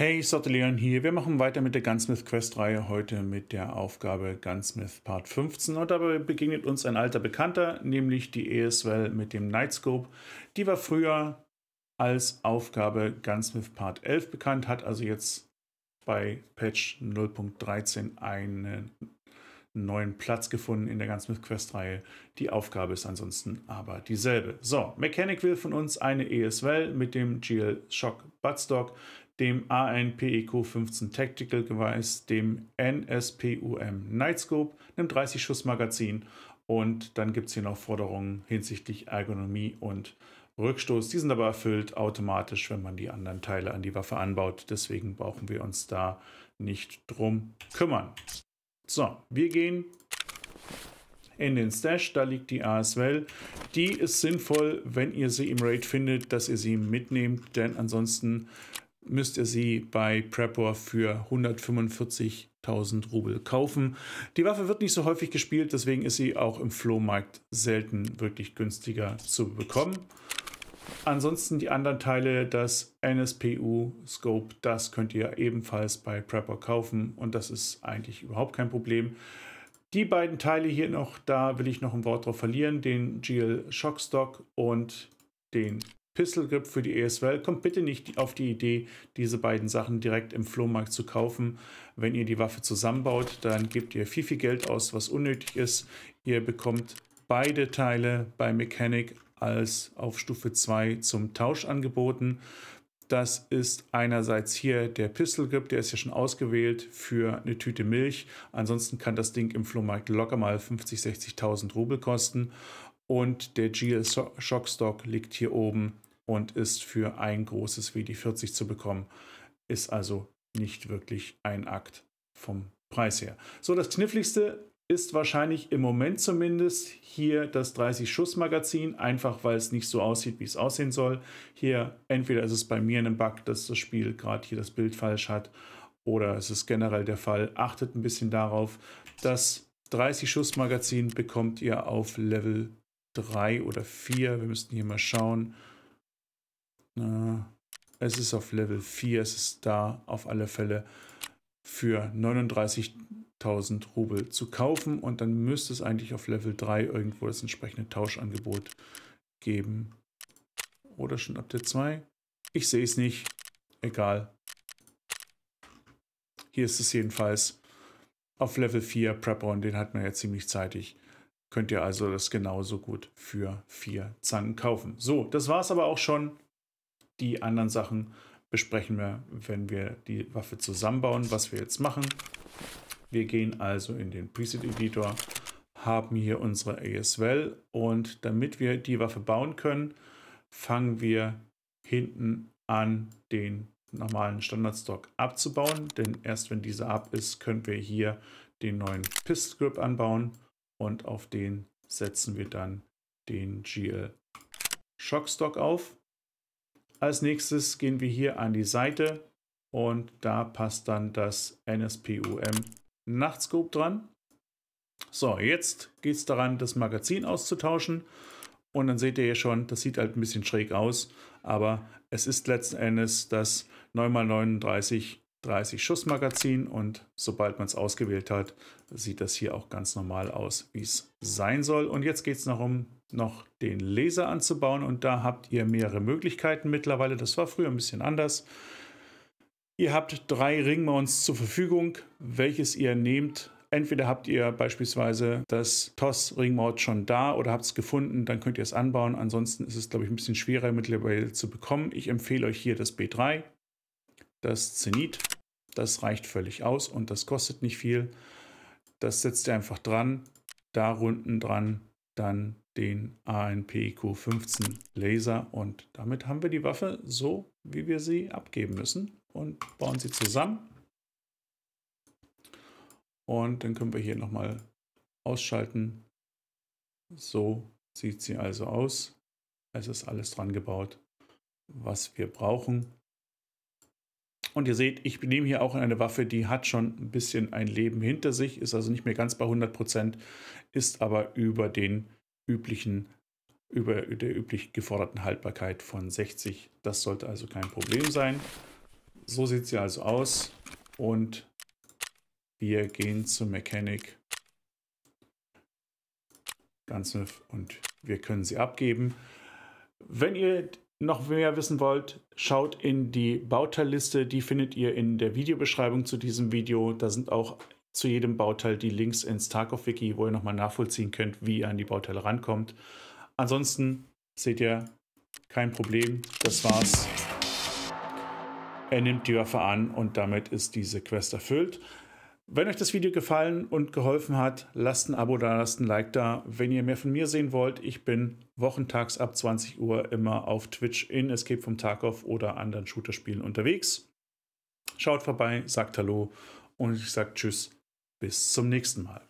Hey, Leon hier. Wir machen weiter mit der Gunsmith Quest-Reihe heute mit der Aufgabe Gunsmith Part 15. Und dabei begegnet uns ein alter Bekannter, nämlich die ESL mit dem Nightscope. Die war früher als Aufgabe Gunsmith Part 11 bekannt, hat also jetzt bei Patch 0.13 einen neuen Platz gefunden in der Gunsmith Quest-Reihe. Die Aufgabe ist ansonsten aber dieselbe. So, Mechanic will von uns eine ESL mit dem GL Shock Buttstock dem ANPEQ-15 Tactical Device, dem NSPUM Nightscope, einem 30-Schuss-Magazin und dann gibt es hier noch Forderungen hinsichtlich Ergonomie und Rückstoß. Die sind aber erfüllt automatisch, wenn man die anderen Teile an die Waffe anbaut. Deswegen brauchen wir uns da nicht drum kümmern. So, wir gehen in den Stash. Da liegt die ASWL. Die ist sinnvoll, wenn ihr sie im Raid findet, dass ihr sie mitnehmt, denn ansonsten müsst ihr sie bei Prepper für 145.000 Rubel kaufen. Die Waffe wird nicht so häufig gespielt, deswegen ist sie auch im Flohmarkt selten wirklich günstiger zu bekommen. Ansonsten die anderen Teile, das NSPU Scope, das könnt ihr ebenfalls bei Prepper kaufen und das ist eigentlich überhaupt kein Problem. Die beiden Teile hier noch, da will ich noch ein Wort drauf verlieren, den GL Shockstock und den Pistol Grip für die ESL. Kommt bitte nicht auf die Idee, diese beiden Sachen direkt im Flohmarkt zu kaufen. Wenn ihr die Waffe zusammenbaut, dann gebt ihr viel, viel Geld aus, was unnötig ist. Ihr bekommt beide Teile bei Mechanic als auf Stufe 2 zum Tausch angeboten. Das ist einerseits hier der Pistol Grip, der ist ja schon ausgewählt für eine Tüte Milch. Ansonsten kann das Ding im Flohmarkt locker mal 50, 60.000 Rubel kosten. Und der GL Shockstock liegt hier oben und ist für ein großes WD40 zu bekommen. Ist also nicht wirklich ein Akt vom Preis her. So, das kniffligste ist wahrscheinlich im Moment zumindest hier das 30-Schuss-Magazin, einfach weil es nicht so aussieht, wie es aussehen soll. Hier entweder ist es bei mir ein Bug, dass das Spiel gerade hier das Bild falsch hat oder es ist generell der Fall. Achtet ein bisschen darauf. Das 30-Schuss-Magazin bekommt ihr auf Level 3 oder 4. Wir müssten hier mal schauen. Es ist auf Level 4. Es ist da auf alle Fälle für 39.000 Rubel zu kaufen. Und dann müsste es eigentlich auf Level 3 irgendwo das entsprechende Tauschangebot geben. Oder schon ab der 2. Ich sehe es nicht. Egal. Hier ist es jedenfalls auf Level 4 Prepper und den hat man ja ziemlich zeitig. Könnt ihr also das genauso gut für vier Zangen kaufen. So, das war es aber auch schon. Die anderen Sachen besprechen wir, wenn wir die Waffe zusammenbauen, was wir jetzt machen. Wir gehen also in den Preset Editor, haben hier unsere ASVEL und damit wir die Waffe bauen können, fangen wir hinten an, den normalen Standardstock abzubauen, denn erst wenn dieser ab ist, können wir hier den neuen Pist Grip anbauen und auf den setzen wir dann den GL Shockstock auf. Als nächstes gehen wir hier an die Seite und da passt dann das NSPUM Nachtscope dran. So, jetzt geht es daran, das Magazin auszutauschen. Und dann seht ihr hier schon, das sieht halt ein bisschen schräg aus, aber es ist letzten Endes das 9x39 30 Schuss Magazin und sobald man es ausgewählt hat, sieht das hier auch ganz normal aus, wie es sein soll. Und jetzt geht es darum, noch den Laser anzubauen und da habt ihr mehrere Möglichkeiten mittlerweile. Das war früher ein bisschen anders. Ihr habt drei Ringmounts zur Verfügung, welches ihr nehmt. Entweder habt ihr beispielsweise das TOS Ringmount schon da oder habt es gefunden, dann könnt ihr es anbauen. Ansonsten ist es, glaube ich, ein bisschen schwerer mittlerweile zu bekommen. Ich empfehle euch hier das B3, das Zenit das reicht völlig aus und das kostet nicht viel. Das setzt ihr einfach dran, da unten dran dann den ANPQ15 Laser und damit haben wir die Waffe so, wie wir sie abgeben müssen und bauen sie zusammen. Und dann können wir hier nochmal ausschalten. So sieht sie also aus. Es ist alles dran gebaut, was wir brauchen. Und ihr seht, ich nehme hier auch eine Waffe, die hat schon ein bisschen ein Leben hinter sich, ist also nicht mehr ganz bei 100%, ist aber über den üblichen, über der üblich geforderten Haltbarkeit von 60. Das sollte also kein Problem sein. So sieht sie also aus und wir gehen zum Mechanic Gunsmith und wir können sie abgeben. Wenn ihr noch mehr wissen wollt, schaut in die Bauteilliste. Die findet ihr in der Videobeschreibung zu diesem Video. Da sind auch zu jedem Bauteil die Links ins Tarkov-Wiki, wo ihr nochmal nachvollziehen könnt, wie ihr an die Bauteile rankommt. Ansonsten seht ihr, kein Problem. Das war's. Er nimmt die Waffe an und damit ist diese Quest erfüllt. Wenn euch das Video gefallen und geholfen hat, lasst ein Abo da, lasst ein Like da. Wenn ihr mehr von mir sehen wollt, ich bin wochentags ab 20 Uhr immer auf Twitch in Escape vom Tarkov oder anderen Shooterspielen unterwegs. Schaut vorbei, sagt Hallo und ich sage Tschüss, bis zum nächsten Mal.